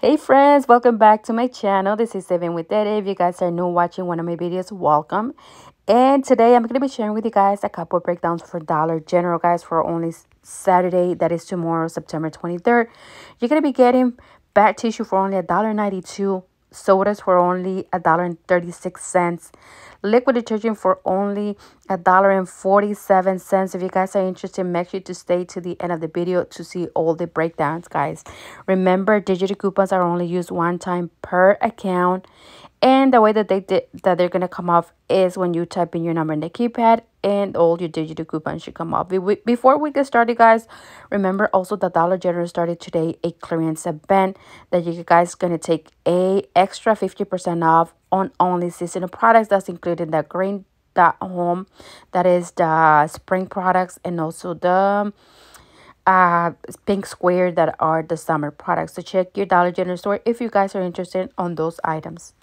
hey friends welcome back to my channel this is seven with Eddie. if you guys are new watching one of my videos welcome and today i'm going to be sharing with you guys a couple breakdowns for dollar general guys for only saturday that is tomorrow september 23rd you're going to be getting back tissue for only a dollar 92 sodas for only a dollar and thirty six cents liquid detergent for only a dollar and forty seven cents if you guys are interested make sure to stay to the end of the video to see all the breakdowns guys remember digital coupons are only used one time per account and the way that they did that they're gonna come off is when you type in your number in the keypad and all your digital coupons should come up. Before we get started, guys, remember also the Dollar General started today a clearance event that you guys gonna take a extra 50% off on only seasonal products. That's including the green dot home, that is the spring products and also the uh, pink square that are the summer products. So check your Dollar General store if you guys are interested on those items.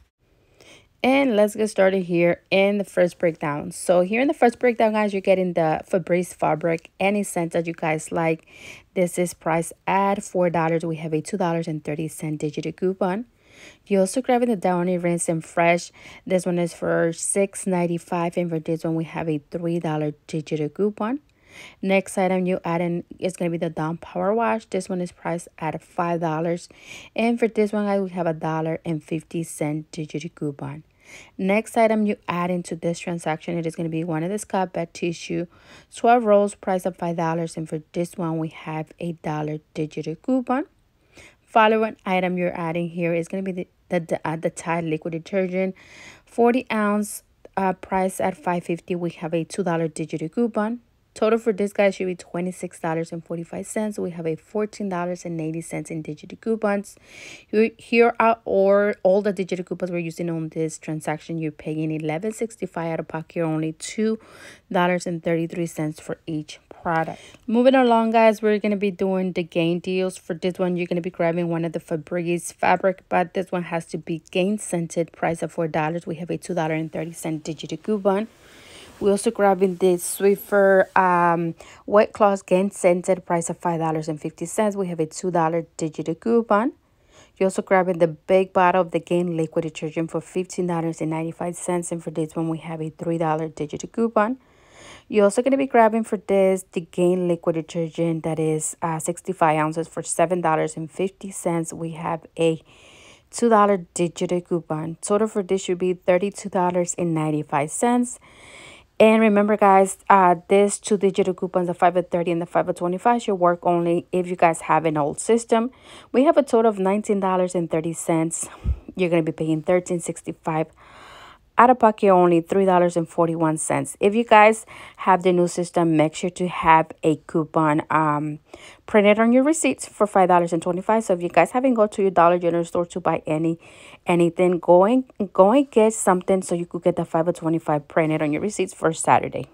And let's get started here in the first breakdown. So here in the first breakdown, guys, you're getting the Fabrice fabric, any scent that you guys like. This is priced at $4. We have a $2.30 digital coupon. you also grabbing the Downy Rinse and Fresh. This one is for $6.95 and for this one we have a $3 digital coupon. Next item you add in is going to be the Dawn Power Wash. This one is priced at $5. And for this one, I will have a dollar and fifty cent digital coupon. Next item you add into this transaction, it is going to be one of the Scott Bed tissue, 12 rolls, priced at $5. And for this one, we have a dollar digital coupon. Following item you're adding here is going to be the, the, the, uh, the Tide liquid detergent, 40 ounce, uh, price at 5.50. We have a $2 digital coupon. Total for this guy should be $26.45. We have a $14.80 in digital coupons. Here are all, all the digital coupons we're using on this transaction. You're paying $11.65 out of pocket, only $2.33 for each product. Moving along, guys, we're going to be doing the gain deals. For this one, you're going to be grabbing one of the Febreze fabric, but this one has to be gain scented, price of $4. We have a $2.30 digital coupon. We're also grabbing the Swiffer um, white cloth gain scented price of $5.50. We have a $2 digital coupon. You're also grabbing the big bottle of the Gain liquid detergent for $15.95. And for this one, we have a $3 digital coupon. You're also going to be grabbing for this the Gain liquid detergent that is uh, 65 ounces for $7.50. We have a $2 digital coupon. Total for this should be $32.95. And remember, guys, uh, these 2 digital coupons, the 5 of 30 and the 5 of 25, should work only if you guys have an old system. We have a total of $19.30. You're going to be paying $13.65 out of pocket only $3.41 if you guys have the new system make sure to have a coupon um printed on your receipts for $5.25 so if you guys haven't go to your dollar general store to buy any anything going going get something so you could get the 525 printed on your receipts for saturday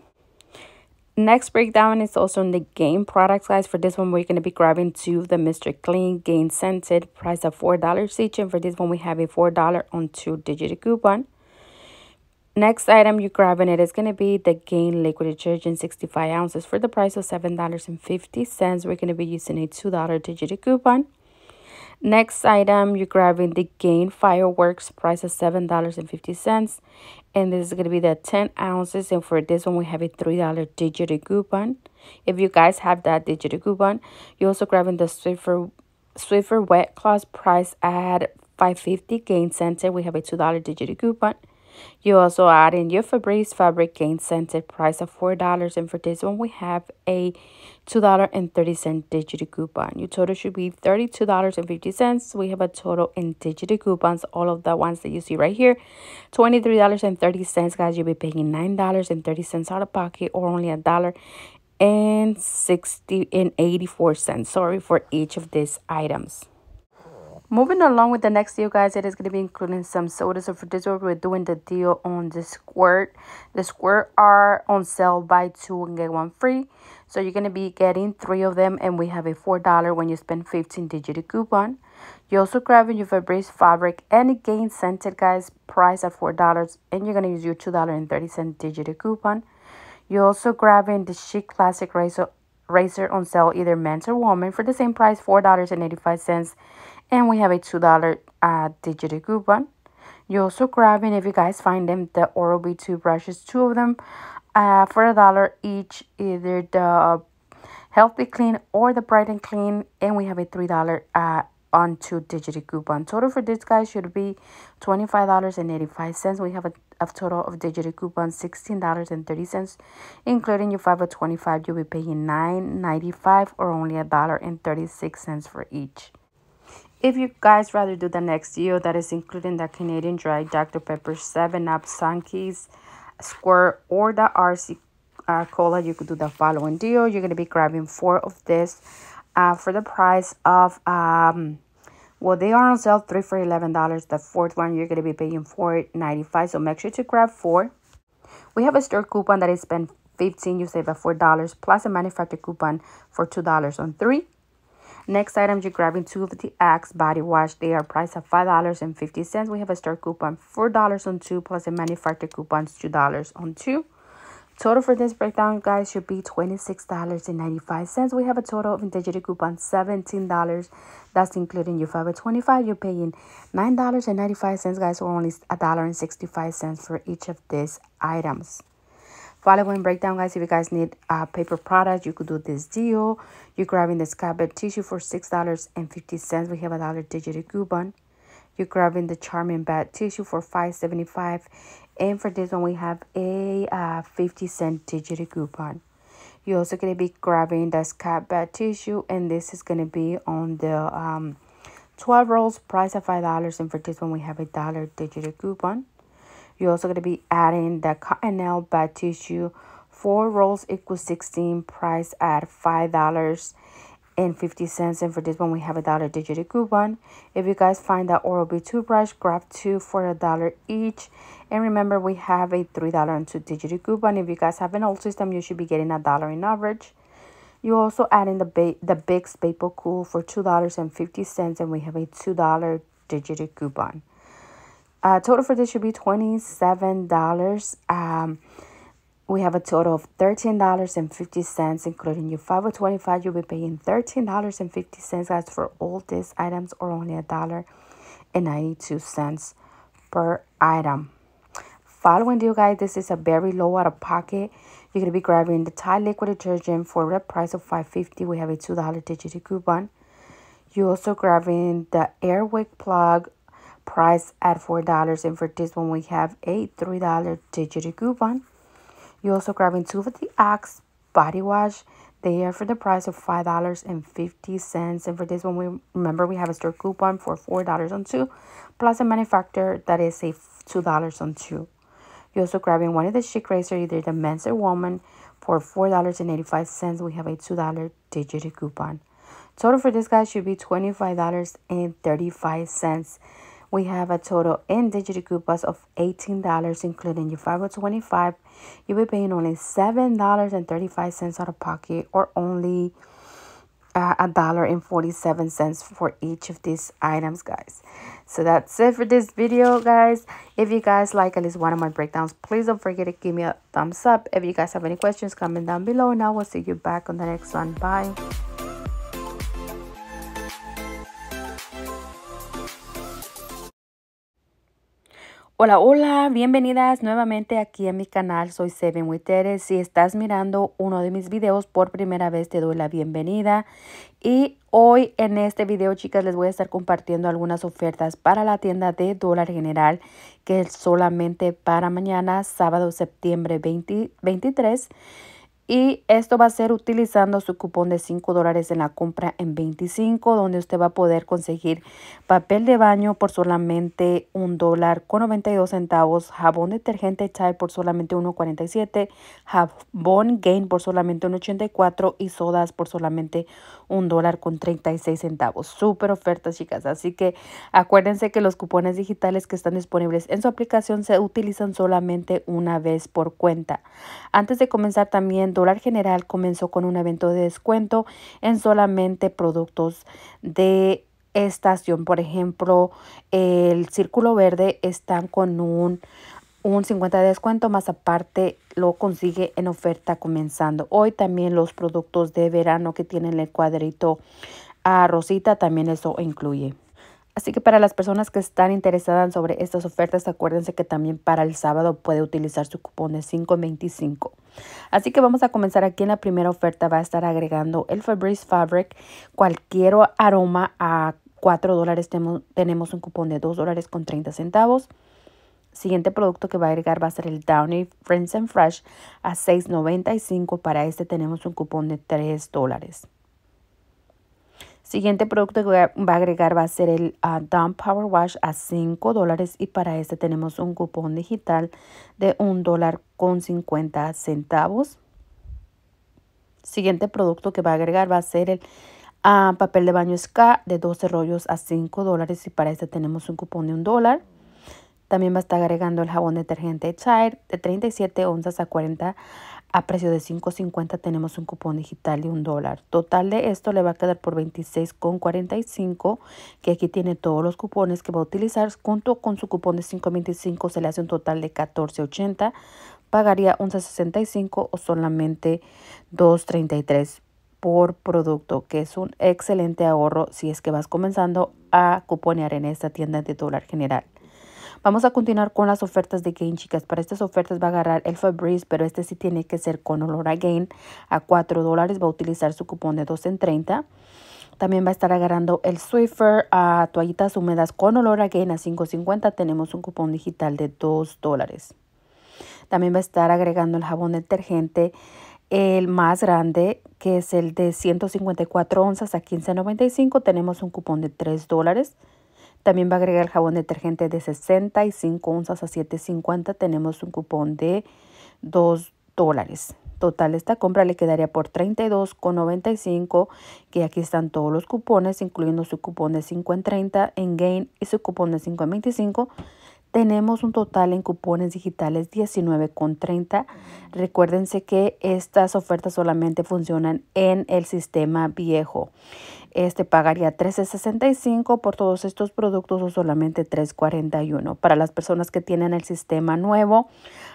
Next breakdown is also in the game products, guys. For this one, we're going to be grabbing two of the Mr. Clean Gain Scented, price of $4 each. And for this one, we have a $4 on two-digit coupon. Next item you grabbing it is going to be the Gain Liquid Detergent 65 ounces for the price of $7.50. We're going to be using a $2 digital coupon. Next item you're grabbing the Gain Fireworks price of $7.50. And this is going to be the 10 ounces. And for this one, we have a $3 digital coupon. If you guys have that digital coupon, you're also grabbing the Swiffer, Swiffer Wet Cloth price at 550 Gain Center. We have a $2 digital coupon. You also add in your Febreze fabric gain scented price of $4. And for this one, we have a $2.30 digital coupon. Your total should be $32.50. We have a total in digital coupons, all of the ones that you see right here. $23.30, guys. You'll be paying $9.30 out of pocket or only a dollar and 60 and 84 cents sorry for each of these items Moving along with the next deal, guys, it is going to be including some sodas. So for this one, we're doing the deal on the Squirt. The Squirt are on sale, buy two and get one free. So you're going to be getting three of them, and we have a $4 when you spend 15-digit coupon. You're also grabbing your Febreze fabric and again scented, guys, price at $4, and you're going to use your $2.30 digit coupon. You're also grabbing the Chic Classic Razor, razor on sale, either men's or woman, for the same price, $4.85 and we have a $2 uh, digital coupon. you also grab, and if you guys find them, the Oral-B 2 brushes, two of them uh, for a dollar each, either the Healthy Clean or the Bright and Clean, and we have a $3 uh, on 2 digital coupon. Total for this, guys, should be $25.85. We have a, a total of digital coupons, $16.30, including your 5 or 25 you'll be paying nine ninety five or only a dollar and thirty six cents for each. If you guys rather do the next deal that is including the Canadian Dry, Dr. Pepper, 7-Up, Sunkies, Square, or the RC uh, Cola, you could do the following deal. You're going to be grabbing four of this uh, for the price of... um. Well, they are on sale three for eleven dollars. The fourth one you're gonna be paying four ninety five. So make sure to grab four. We have a store coupon that is spend fifteen. You save a four dollars plus a manufacturer coupon for two dollars on three. Next item, you're grabbing two of the Axe body wash. They are priced at $5.50. We have a store coupon $4 on two, plus a manufacturer coupon $2 on two. Total for this breakdown, guys, should be $26.95. We have a total of digital coupon $17. That's including your 5 25 You're paying $9.95, guys, or only $1.65 for each of these items following breakdown guys if you guys need a paper product, you could do this deal you're grabbing the scabbard tissue for six dollars and fifty cents we have a dollar digital coupon you're grabbing the charming bad tissue for 5.75 and for this one we have a uh, 50 cent digital coupon you're also going to be grabbing the scab tissue and this is going to be on the um 12 rolls price of five dollars and for this one we have a dollar digital coupon you're also going to be adding the Cottonelle bud tissue. Four rolls equals 16, price at $5 and 50 cents and for this one we have a dollar digital coupon if you guys find that oral b toothbrush grab two for a dollar each and remember we have a three dollar and two coupon if you guys have an old system you should be getting a dollar in average you also add in the ba the big staple cool for two dollars and fifty cents and we have a two dollar digital coupon uh, total for this should be $27. Um, we have a total of $13.50, including your 525 You'll be paying $13.50, guys, for all these items or only a dollar and 92 cents per item. Following deal, guys, this is a very low out of pocket. You're going to be grabbing the Tide liquid detergent for a price of five fifty. We have a $2 digital coupon. You're also grabbing the Airwick plug Price at $4. And for this one, we have a $3 digital coupon. You're also grabbing two of the Axe body wash. They are for the price of $5.50. And for this one, we remember we have a store coupon for $4 on two, plus a manufacturer that is a $2 on two. You're also grabbing one of the chic razor, either the men's or woman, for $4.85. We have a $2 digital coupon. Total for this guy should be $25.35. We have a total in digital coupons of $18, including your 525. You'll be paying only $7.35 out of pocket or only uh, a dollar and 47 cents for each of these items guys so that's it for this video guys if you guys like at least one of my breakdowns please don't forget to give me a thumbs up if you guys have any questions comment down below and i will see you back on the next one bye Hola, hola, bienvenidas nuevamente aquí a mi canal. Soy Seven Witteres. Si estás mirando uno de mis videos por primera vez, te doy la bienvenida. Y hoy en este video, chicas, les voy a estar compartiendo algunas ofertas para la tienda de dólar general que es solamente para mañana, sábado, septiembre 2023 y esto va a ser utilizando su cupón de 5 dólares en la compra en 25, donde usted va a poder conseguir papel de baño por solamente un dólar con 92 centavos, jabón detergente chai por solamente 1.47, jabón Gain por solamente 1.84 y sodas por solamente un dólar con 36 centavos. Súper oferta, chicas. Así que acuérdense que los cupones digitales que están disponibles en su aplicación se utilizan solamente una vez por cuenta. Antes de comenzar también dólar general comenzó con un evento de descuento en solamente productos de estación. Por ejemplo, el círculo verde están con un, un 50 de descuento, más aparte lo consigue en oferta comenzando. Hoy también los productos de verano que tienen el cuadrito a Rosita, también eso incluye. Así que para las personas que están interesadas sobre estas ofertas, acuérdense que también para el sábado puede utilizar su cupón de 5.25. Así que vamos a comenzar aquí en la primera oferta. Va a estar agregando el Fabrice Fabric, cualquier aroma a 4 dólares. Tenemos un cupón de $2.30. dólares con 30 centavos. Siguiente producto que va a agregar va a ser el Downy Friends and Fresh a $6.95. Para este tenemos un cupón de 3 dólares. Siguiente producto que va a agregar va a ser el ah, dump Power Wash a 5 dólares y para este tenemos un cupón digital de $1.50. dólar con 50 centavos. Siguiente producto que va a agregar va a ser el ah, papel de baño SK de 12 rollos a 5 dólares y para este tenemos un cupón de 1 dólar. También va a estar agregando el jabón detergente Tide de 37 onzas a 40 a precio de 5.50 tenemos un cupón digital de un dólar. Total de esto le va a quedar por 26.45, que aquí tiene todos los cupones que va a utilizar. Junto con su cupón de 5.25 se le hace un total de 14.80. Pagaría 11.65 o solamente 2.33 por producto, que es un excelente ahorro si es que vas comenzando a cuponear en esta tienda de dólar general. Vamos a continuar con las ofertas de Gain, chicas. Para estas ofertas va a agarrar el Fabrice, pero este sí tiene que ser con olor a Gain. A 4 dólares va a utilizar su cupón de 2 en 30. También va a estar agarrando el Swiffer a toallitas húmedas con olor a Gain a 5.50. Tenemos un cupón digital de 2 dólares. También va a estar agregando el jabón detergente, el más grande, que es el de 154 onzas a 15.95. Tenemos un cupón de 3 dólares. También va a agregar el jabón detergente de 65 onzas a 7.50. Tenemos un cupón de 2 dólares. Total, esta compra le quedaría por 32,95, que aquí están todos los cupones, incluyendo su cupón de 5 en 30 en Gain y su cupón de 5 en 25. Tenemos un total en cupones digitales 19,30. Recuérdense que estas ofertas solamente funcionan en el sistema viejo este pagaría $13.65 por todos estos productos o solamente $3.41. Para las personas que tienen el sistema nuevo,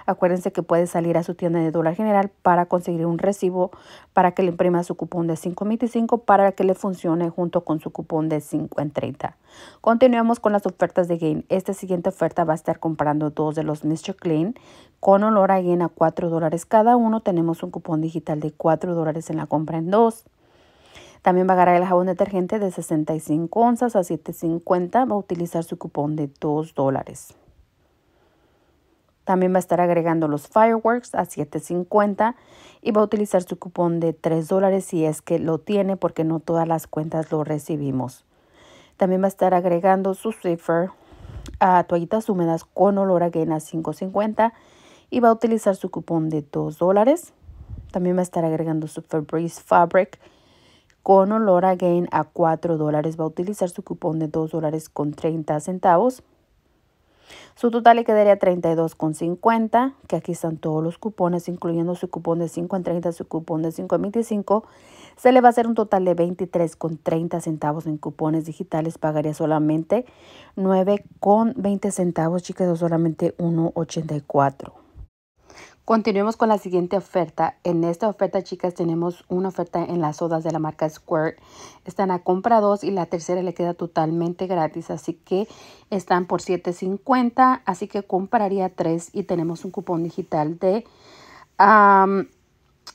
acuérdense que puede salir a su tienda de dólar general para conseguir un recibo para que le imprima su cupón de 5.25 para que le funcione junto con su cupón de 5 en 30. Continuamos con las ofertas de Gain. Esta siguiente oferta va a estar comprando dos de los Mr. Clean con olor a Gain a 4 dólares cada uno. Tenemos un cupón digital de 4 dólares en la compra en dos también va a agarrar el jabón detergente de 65 onzas a 7.50. Va a utilizar su cupón de 2 dólares. También va a estar agregando los fireworks a 7.50 y va a utilizar su cupón de 3 dólares si es que lo tiene porque no todas las cuentas lo recibimos. También va a estar agregando su Swiffer a toallitas húmedas con olor a gain a 5.50 y va a utilizar su cupón de 2 dólares. También va a estar agregando su Febreze Fabric con olor gain a 4 dólares. Va a utilizar su cupón de 2 dólares con 30 centavos. Su total le quedaría 32,50, que aquí están todos los cupones, incluyendo su cupón de 5 en 30, su cupón de 5 en 25. Se le va a hacer un total de 23,30 centavos en cupones digitales. Pagaría solamente 9,20 centavos, chicas, o solamente 1,84. Continuemos con la siguiente oferta. En esta oferta, chicas, tenemos una oferta en las sodas de la marca Square. Están a compra dos y la tercera le queda totalmente gratis, así que están por $7.50, así que compraría tres y tenemos un cupón digital de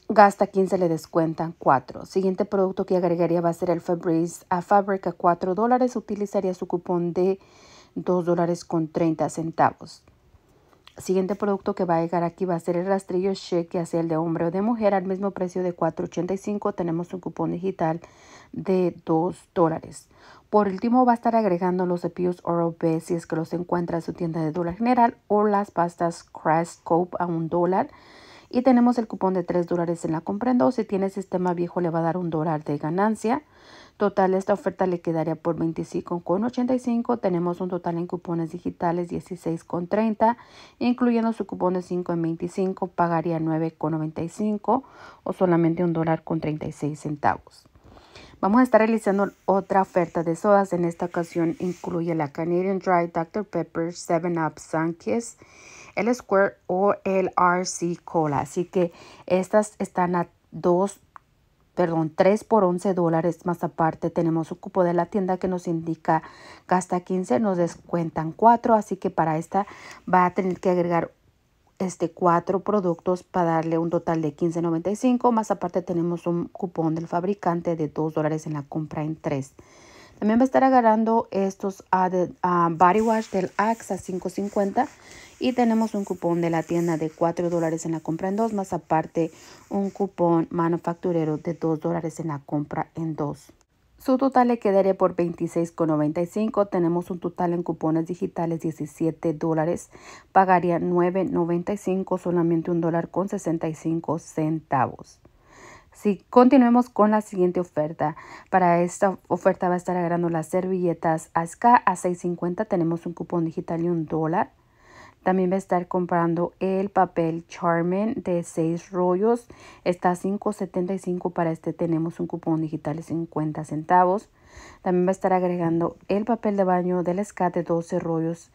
gasta 15 le descuentan 4. Siguiente producto que agregaría va a ser el Fabrice a Fabric 4 dólares. Utilizaría su cupón de dos dólares con 30 centavos siguiente producto que va a llegar aquí va a ser el rastrillo che que hace el de hombre o de mujer, al mismo precio de $4.85. Tenemos un cupón digital de 2 dólares. Por último, va a estar agregando los cepillos Oral-B si es que los encuentra en su tienda de dólar general o las pastas Crest Cope a un dólar. Y tenemos el cupón de 3 dólares en la compra en dos. Si tiene sistema viejo, le va a dar un dólar de ganancia. Total, esta oferta le quedaría por 25,85. Tenemos un total en cupones digitales 16,30, incluyendo su cupón de 5 en 25, pagaría 9,95 o solamente un dólar con 36 centavos. Vamos a estar realizando otra oferta de sodas. En esta ocasión incluye la Canadian Dry Dr. Pepper 7-Up Sunkiss, el Square o el RC Cola. Así que estas están a 2 perdón, 3 por 11 dólares más aparte tenemos un cupo de la tienda que nos indica gasta 15, nos descuentan 4, así que para esta va a tener que agregar este cuatro productos para darle un total de 15.95 más aparte tenemos un cupón del fabricante de 2 dólares en la compra en 3 también va a estar agarrando estos a ah, ah, body wash del AXA 5.50 y tenemos un cupón de la tienda de 4 dólares en la compra en dos. más aparte un cupón manufacturero de 2 dólares en la compra en 2. Su total le quedaría por $26.95. Tenemos un total en cupones digitales $17 dólares. Pagaría $9.95, solamente un dólar 65 centavos. Si continuemos con la siguiente oferta, para esta oferta va a estar agregando las servilletas ASCA a $6.50. Tenemos un cupón digital y un dólar. También va a estar comprando el papel Charmin de 6 rollos. Está a 5.75 para este tenemos un cupón digital de 50 centavos. También va a estar agregando el papel de baño del SCAT de 12 rollos.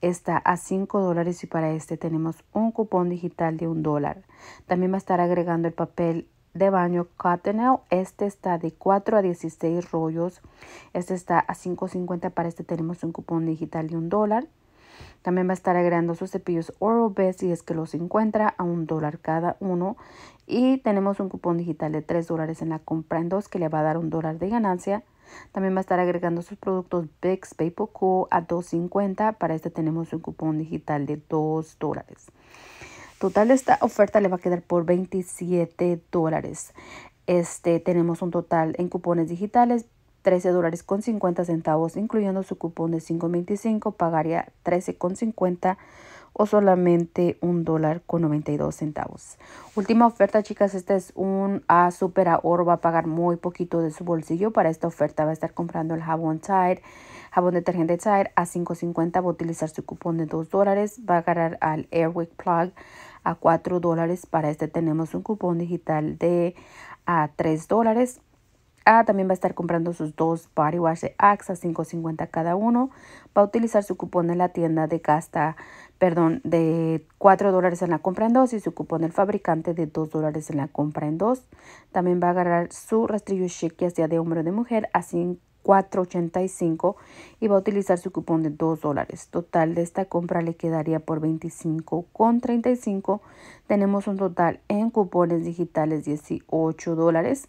Está a 5 dólares y para este tenemos un cupón digital de 1 dólar. También va a estar agregando el papel de baño Cottonelle. Este está de 4 a 16 rollos. Este está a 5.50. Para este tenemos un cupón digital de 1 dólar. También va a estar agregando sus cepillos Oral-B si es que los encuentra a un dólar cada uno. Y tenemos un cupón digital de 3 dólares en la compra en dos que le va a dar un dólar de ganancia. También va a estar agregando sus productos Bix Paypal, Co. a 2.50. Para este tenemos un cupón digital de 2 dólares. Total esta oferta le va a quedar por 27 dólares. Este, tenemos un total en cupones digitales 13 dólares con 50 centavos, incluyendo su cupón de 5.25, pagaría 13.50 o solamente un dólar con 92 centavos. Última oferta, chicas, este es un a super ahorro, va a pagar muy poquito de su bolsillo para esta oferta, va a estar comprando el jabón Tide, jabón detergente Tide a 5.50, va a utilizar su cupón de 2 dólares, va a agarrar al Airwick Plug a 4 dólares, para este tenemos un cupón digital de a 3 dólares Ah, también va a estar comprando sus dos body wash de AXA, 5.50 cada uno. Va a utilizar su cupón de la tienda de gasta, perdón, de 4 dólares en la compra en dos y su cupón del fabricante de 2 dólares en la compra en dos. También va a agarrar su rastrillo chic, ya de hombro de mujer, a 4.85 y va a utilizar su cupón de 2 dólares. Total de esta compra le quedaría por 25.35. Tenemos un total en cupones digitales 18 dólares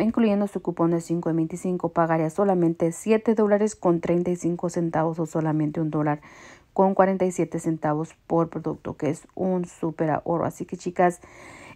incluyendo su cupón de 5 de 25, pagaría solamente 7 dólares con 35 centavos o solamente un dólar con 47 centavos por producto, que es un súper ahorro. Así que chicas,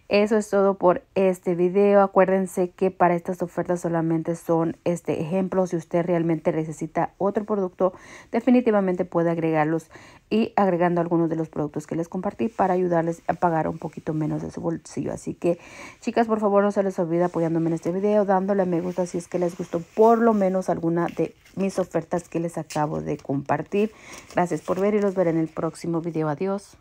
eso es todo por este video. Acuérdense que para estas ofertas solamente son este ejemplo. Si usted realmente necesita otro producto, definitivamente puede agregarlos y agregando algunos de los productos que les compartí para ayudarles a pagar un poquito menos de su bolsillo. Así que, chicas, por favor, no se les olvide apoyándome en este video, dándole me gusta si es que les gustó por lo menos alguna de mis ofertas que les acabo de compartir. Gracias por ver y los veré en el próximo video. Adiós.